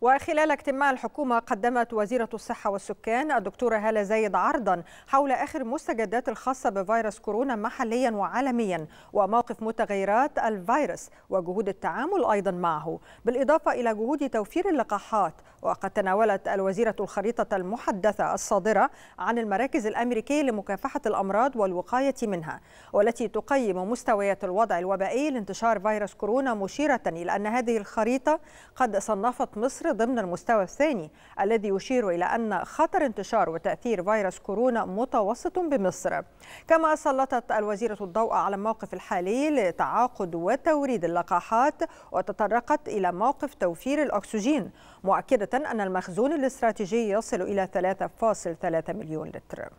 وخلال اجتماع الحكومة قدمت وزيرة الصحة والسكان الدكتورة هالة زايد عرضا حول آخر المستجدات الخاصة بفيروس كورونا محليا وعالميا وموقف متغيرات الفيروس وجهود التعامل أيضا معه بالإضافة إلى جهود توفير اللقاحات وقد تناولت الوزيرة الخريطة المحدثة الصادرة عن المراكز الأمريكية لمكافحة الأمراض والوقاية منها والتي تقيم مستويات الوضع الوبائي لانتشار فيروس كورونا مشيرة إلى أن هذه الخريطة قد صنفت مصر ضمن المستوى الثاني الذي يشير إلى أن خطر انتشار وتأثير فيروس كورونا متوسط بمصر كما سلطت الوزيرة الضوء على الموقف الحالي لتعاقد وتوريد اللقاحات وتطرقت إلى موقف توفير الأكسجين مؤكدة أن المخزون الاستراتيجي يصل إلى 3.3 مليون لتر